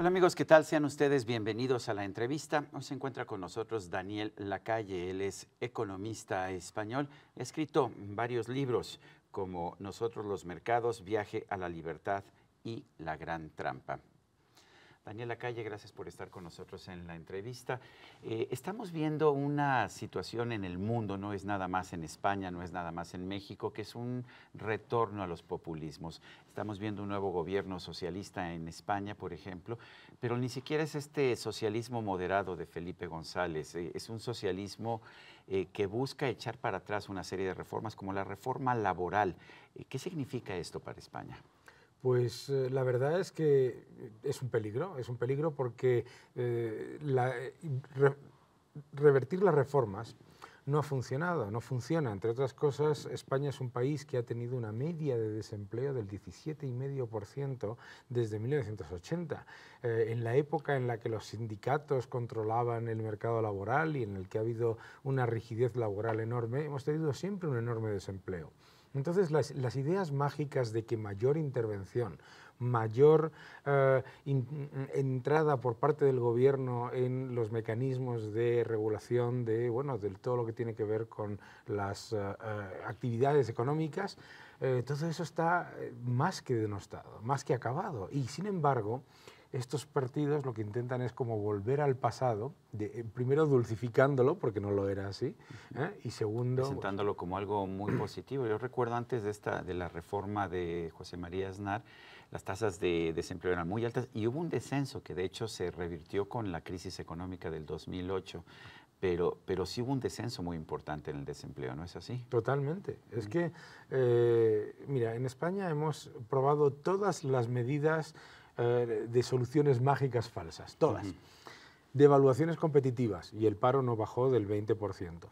Hola amigos, ¿qué tal? Sean ustedes bienvenidos a la entrevista. Hoy se encuentra con nosotros Daniel Lacalle, él es economista español, ha escrito varios libros como Nosotros los Mercados, Viaje a la Libertad y La Gran Trampa. Daniela Calle, gracias por estar con nosotros en la entrevista. Eh, estamos viendo una situación en el mundo, no es nada más en España, no es nada más en México, que es un retorno a los populismos. Estamos viendo un nuevo gobierno socialista en España, por ejemplo, pero ni siquiera es este socialismo moderado de Felipe González, eh, es un socialismo eh, que busca echar para atrás una serie de reformas como la reforma laboral. ¿Qué significa esto para España? Pues eh, la verdad es que eh, es un peligro, es un peligro porque eh, revertir las reformas no ha funcionado, no funciona. Entre otras cosas, España es un país que ha tenido una media de desempleo del 17,5% desde 1980, en la época en la que los sindicatos controlaban el mercado laboral y en el que ha habido una rigidez laboral enorme, hemos tenido siempre un enorme desempleo. Entonces, las, ideas mágicas de que mayor intervención, mayor eh, entrada por parte del gobierno en los mecanismos de regulación de, bueno, del todo lo que tiene que ver con las eh, eh, actividades económicas, todo eso está más que denostado, más que acabado. Y sin embargo, estos partidos lo que intentan es como volver al pasado, eh, primero dulcificándolo, porque no lo era así, ¿eh? y segundo... Pues, Presentándolo como algo muy positivo. Yo recuerdo antes de, esta, de la reforma de José María Aznar, las tasas de desempleo eran muy altas y hubo un descenso que de hecho se revirtió con la crisis económica del 2008. Pero, pero sí hubo un descenso muy importante en el desempleo, ¿no es así? Totalmente. Es que, eh, mira, en España hemos probado todas las medidas eh, de soluciones mágicas falsas, todas. de evaluaciones Devaluaciones competitivas y el paro no bajó del 20%.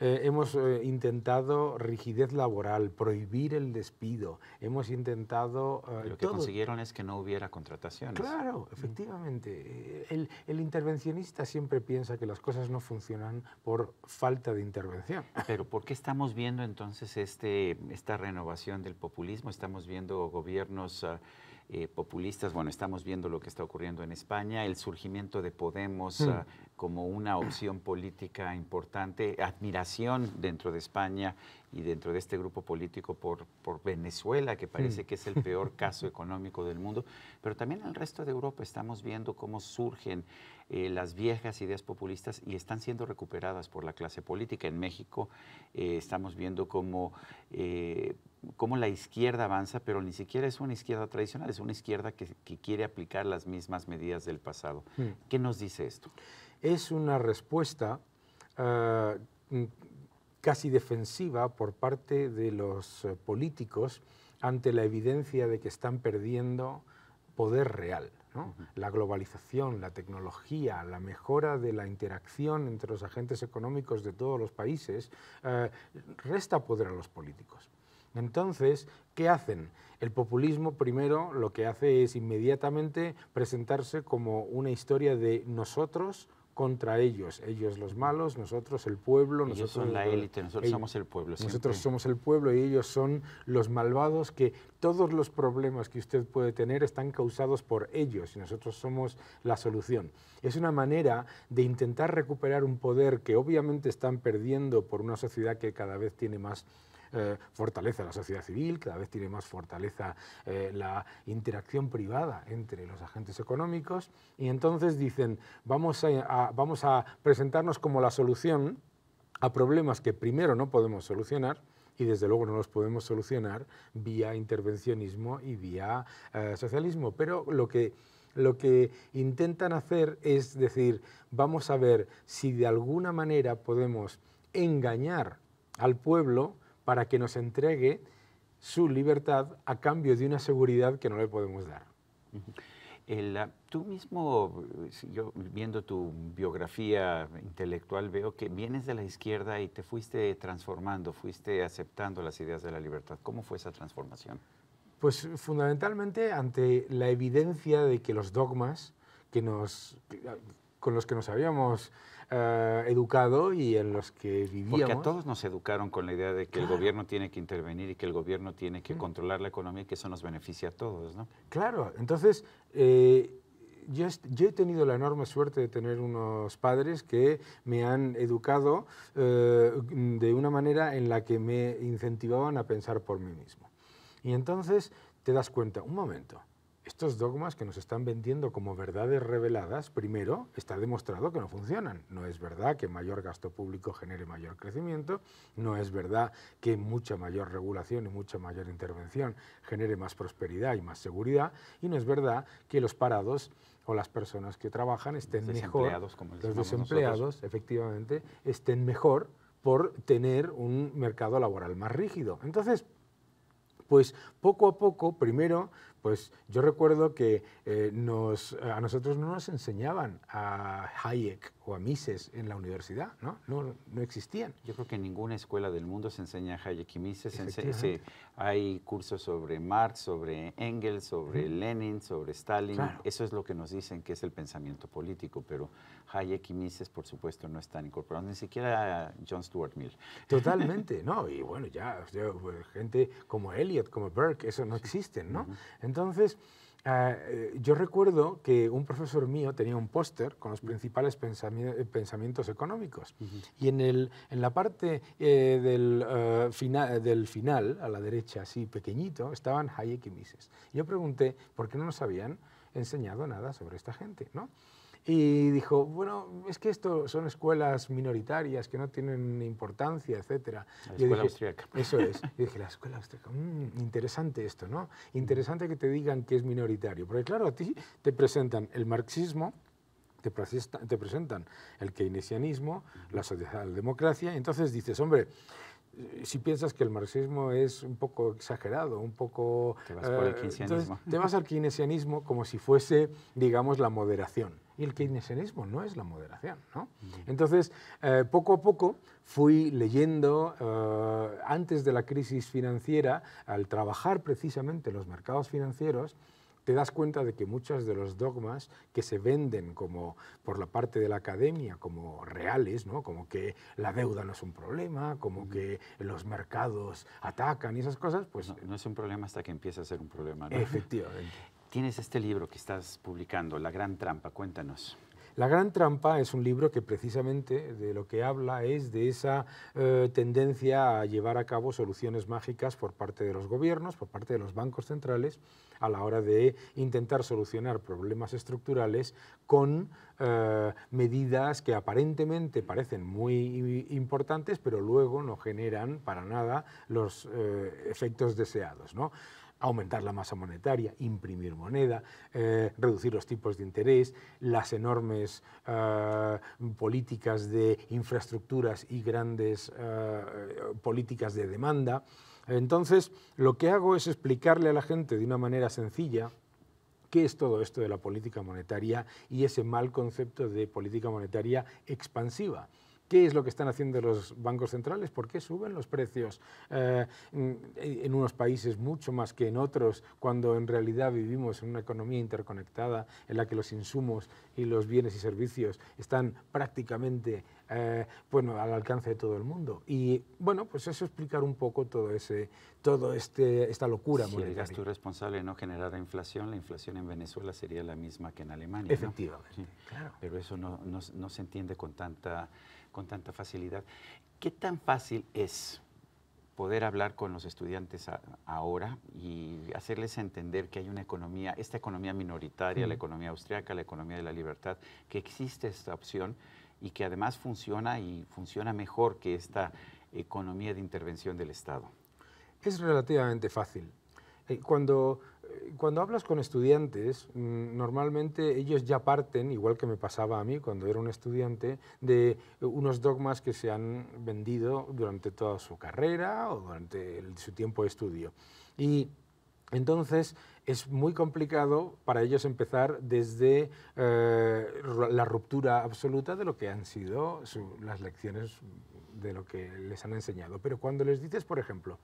Eh, hemos eh, intentado rigidez laboral, prohibir el despido, hemos intentado... Lo que consiguieron es que no hubiera contrataciones. Claro, efectivamente. el, intervencionista siempre piensa que las cosas no funcionan por falta de intervención. Pero ¿por qué estamos viendo entonces este, esta renovación del populismo? Estamos viendo gobiernos... Ah, eh, populistas. Bueno, estamos viendo lo que está ocurriendo en España, el surgimiento de Podemos hmm. ah, como una opción política importante, admiración dentro de España y dentro de este grupo político por, por Venezuela, que parece mm. que es el peor caso económico del mundo, pero también en el resto de Europa estamos viendo cómo surgen eh, las viejas ideas populistas y están siendo recuperadas por la clase política. En México eh, estamos viendo eh, cómo, la izquierda avanza, pero ni siquiera es una izquierda tradicional, es una izquierda que, quiere aplicar las mismas medidas del pasado. Mm. ¿Qué nos dice esto? Es una respuesta ah, casi defensiva por parte de los eh, políticos ante la evidencia de que están perdiendo poder real. La globalización, la tecnología, la mejora de la interacción entre los agentes económicos de todos los países eh, resta poder a los políticos. Entonces, ¿qué hacen? El populismo primero lo que hace es inmediatamente presentarse como una historia de nosotros contra ellos, ellos los malos, nosotros el pueblo, nosotros la élite, nosotros somos el pueblo. Nosotros somos el pueblo y ellos son los malvados que todos los problemas que usted puede tener están causados por ellos y nosotros somos la solución. Es una manera de intentar recuperar un poder que obviamente están perdiendo por una sociedad que cada vez tiene más eh, fortaleza la sociedad civil, cada vez tiene más fortaleza eh, la interacción privada entre los agentes económicos y entonces dicen vamos a, presentarnos como la solución a problemas que primero no podemos solucionar y desde luego no los podemos solucionar vía intervencionismo y vía eh, socialismo. Pero lo que, lo que intentan hacer es decir, vamos a ver si de alguna manera podemos engañar al pueblo para que nos entregue su libertad a cambio de una seguridad que no le podemos dar. Ah, tú mismo, yo viendo tu biografía intelectual, veo que vienes de la izquierda y te fuiste transformando, fuiste aceptando las ideas de la libertad. ¿Cómo fue esa transformación? Pues fundamentalmente ante la evidencia de que los dogmas que nos, ah, con los que nos habíamos eh, educado y en los que vivíamos. Porque a todos nos educaron con la idea de que el gobierno tiene que intervenir y que el gobierno tiene que mm. controlar la economía y que eso nos beneficia a todos, ¿no? Claro, entonces eh, yo, he tenido la enorme suerte de tener unos padres que me han educado eh, de una manera en la que me incentivaban a pensar por mí mismo. Y entonces te das cuenta, un momento, estos dogmas que nos están vendiendo como verdades reveladas, primero, está demostrado que no funcionan. No es verdad que mayor gasto público genere mayor crecimiento, no es verdad que mucha mayor regulación y mucha mayor intervención genere más prosperidad y más seguridad, y no es verdad que los parados o las personas que trabajan estén mejor, los desempleados, efectivamente, estén mejor por tener un mercado laboral más rígido. Entonces, pues poco a poco, primero, pues yo recuerdo que eh, a nosotros no nos enseñaban a Hayek, o a Mises en la universidad, ¿no? No, no existían. Yo creo que en ninguna escuela del mundo se enseña Hayek y Mises. hay cursos sobre Marx, sobre Engels, sobre Lenin, sobre Stalin. Eso es lo que nos dicen que es el pensamiento político, pero Hayek y Mises, por supuesto, no están incorporando ni siquiera John Stuart Mill. Totalmente, ¿no? Y bueno, ya, gente como Eliot, como Burke, eso no existen, ¿no? Entonces... Ah, eh, yo recuerdo que un profesor mío tenía un póster con los principales eh, pensamientos económicos y en, el, en, la parte eh, del, ah, del, final, a la derecha así pequeñito, estaban Hayek y Mises. Yo pregunté por qué no nos habían enseñado nada sobre esta gente, ¿no? Y dijo, bueno, es que esto son escuelas minoritarias que no tienen importancia, etc. La escuela austríaca. Eso es. Y dije, la escuela austríaca, mm, interesante esto, ¿no? Interesante que te digan que es minoritario. Porque claro, a ti te presentan el marxismo, te, presentan el keynesianismo, la socialdemocracia, y entonces dices, hombre, si piensas que el marxismo es un poco exagerado, un poco... Te vas, por el eh, keynesianismo. te vas al keynesianismo como si fuese, digamos, la moderación. Y el keynesianismo no es la moderación, ¿no? Entonces, eh, poco a poco fui leyendo, eh, antes de la crisis financiera, al trabajar precisamente los mercados financieros, te das cuenta de que muchos de los dogmas que se venden como por la parte de la academia como reales, ¿no? como que la deuda no es un problema, como que los mercados atacan y esas cosas, pues... No, es un problema hasta que empieza a ser un problema. ¿no? Efectivamente. Tienes este libro que estás publicando, La Gran Trampa, cuéntanos. La Gran Trampa es un libro que precisamente de lo que habla es de esa eh, tendencia a llevar a cabo soluciones mágicas por parte de los gobiernos, por parte de los bancos centrales, a la hora de intentar solucionar problemas estructurales con eh, medidas que aparentemente parecen muy importantes, pero luego no generan para nada los eh, efectos deseados. ¿no? aumentar la masa monetaria, imprimir moneda, eh, reducir los tipos de interés, las enormes eh, políticas de infraestructuras y grandes eh, políticas de demanda. Entonces, lo que hago es explicarle a la gente de una manera sencilla qué es todo esto de la política monetaria y ese mal concepto de política monetaria expansiva. ¿Qué es lo que están haciendo los bancos centrales? ¿Por qué suben los precios eh, en unos países mucho más que en otros, cuando en realidad vivimos en una economía interconectada en la que los insumos y los bienes y servicios están prácticamente eh, bueno, al alcance de todo el mundo? Y bueno, pues eso explicar un poco todo ese, todo este, esta locura si monetaria. Si el gasto irresponsable no generara inflación, la inflación en Venezuela sería la misma que en Alemania. Efectivamente. Sí. Claro. Pero eso no se entiende con tanta con tanta facilidad. ¿Qué tan fácil es poder hablar con los estudiantes ahora y hacerles entender que hay una economía, esta economía minoritaria, la economía austriaca, la economía de la libertad, que existe esta opción y que además funciona y funciona mejor que esta economía de intervención del Estado? Es relativamente fácil. Eh, cuando, eh, cuando hablas con estudiantes, mm, normalmente ellos ya parten, igual que me pasaba a mí cuando era un estudiante, de unos dogmas que se han vendido durante toda su carrera o durante su tiempo de estudio. Y entonces es muy complicado para ellos empezar desde eh, la ruptura absoluta de lo que han sido las lecciones de lo que les han enseñado. Pero cuando les dices, por ejemplo,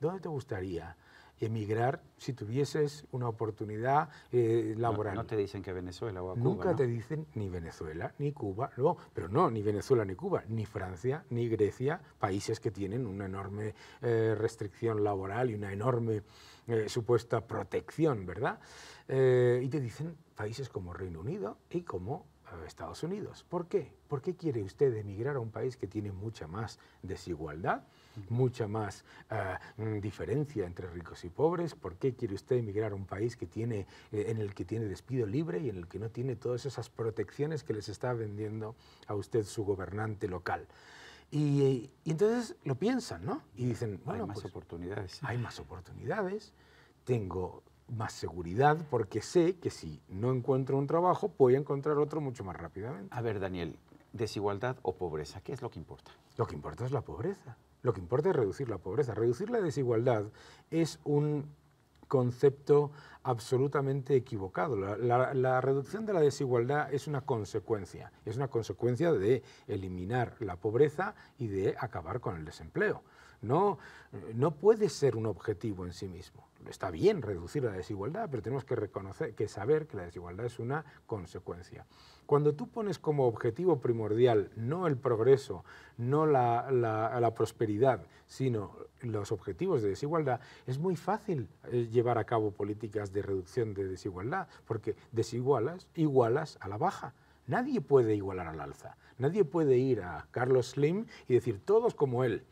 ¿dónde te gustaría? emigrar si tuvieses una oportunidad eh, laboral. No, te dicen que Venezuela o a Cuba. Nunca te dicen ni Venezuela, ni Cuba, no, pero no, ni Venezuela, ni Cuba, ni Francia, ni Grecia, países que tienen una enorme eh, restricción laboral y una enorme eh, supuesta protección, ¿verdad? y te dicen países como Reino Unido y como Estados Unidos. ¿Por qué? ¿Por qué quiere usted emigrar a un país que tiene mucha más desigualdad? mucha más ah, mm, diferencia entre ricos y pobres. ¿Por qué quiere usted emigrar a un país que tiene, eh, en el que tiene despido libre y en el que no tiene todas esas protecciones que les está vendiendo a usted su gobernante local? Y, entonces lo piensan, ¿no? Y dicen, bueno, hay más pues, oportunidades. Hay más oportunidades, tengo más seguridad porque sé que si no encuentro un trabajo voy a encontrar otro mucho más rápidamente. A ver, Daniel, desigualdad o pobreza, ¿qué es lo que importa? Lo que importa es la pobreza. Lo que importa es reducir la pobreza. Reducir la desigualdad es un concepto absolutamente equivocado. La, reducción de la desigualdad es una consecuencia, es una consecuencia de eliminar la pobreza y de acabar con el desempleo. No, no puede ser un objetivo en sí mismo. Está bien reducir la desigualdad, pero tenemos que reconocer, que saber que la desigualdad es una consecuencia. Cuando tú pones como objetivo primordial no el progreso, no la, prosperidad, sino los objetivos de desigualdad, es muy fácil eh, llevar a cabo políticas de reducción de desigualdad, porque desigualas, igualas a la baja. Nadie puede igualar al alza. Nadie puede ir a Carlos Slim y decir todos como él.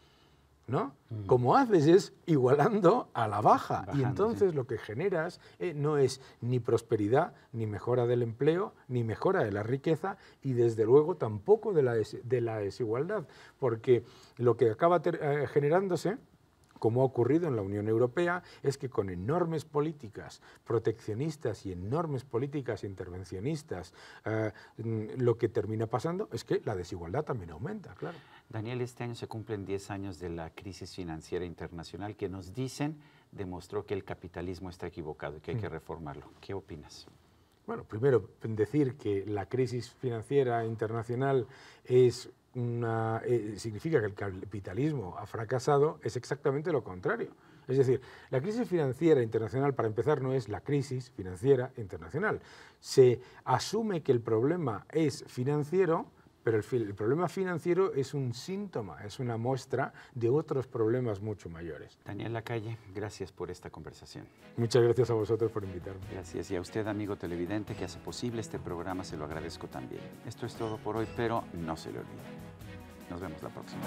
¿no? Mm. Como haces es igualando a la baja. y entonces lo que generas eh, no es ni prosperidad, ni mejora del empleo, ni mejora de la riqueza y desde luego tampoco de la, de la desigualdad. Porque lo que acaba eh, generándose como ha ocurrido en la Unión Europea, es que con enormes políticas proteccionistas y enormes políticas intervencionistas, eh, lo que termina pasando es que la desigualdad también aumenta, claro. Daniel, este año se cumplen 10 años de la crisis financiera internacional que nos dicen demostró que el capitalismo está equivocado y que hay que mm. reformarlo. ¿Qué opinas? Bueno, primero decir que la crisis financiera internacional es una, eh, significa que el capitalismo ha fracasado, es exactamente lo contrario. Es decir, la crisis financiera internacional, para empezar, no es la crisis financiera internacional. Se asume que el problema es financiero pero el, problema financiero es un síntoma, es una muestra de otros problemas mucho mayores. Daniel Lacalle, gracias por esta conversación. Muchas gracias a vosotros por invitarme. Gracias. Y a usted, amigo televidente, que hace posible este programa, se lo agradezco también. Esto es todo por hoy, pero no se le olvide. Nos vemos la próxima.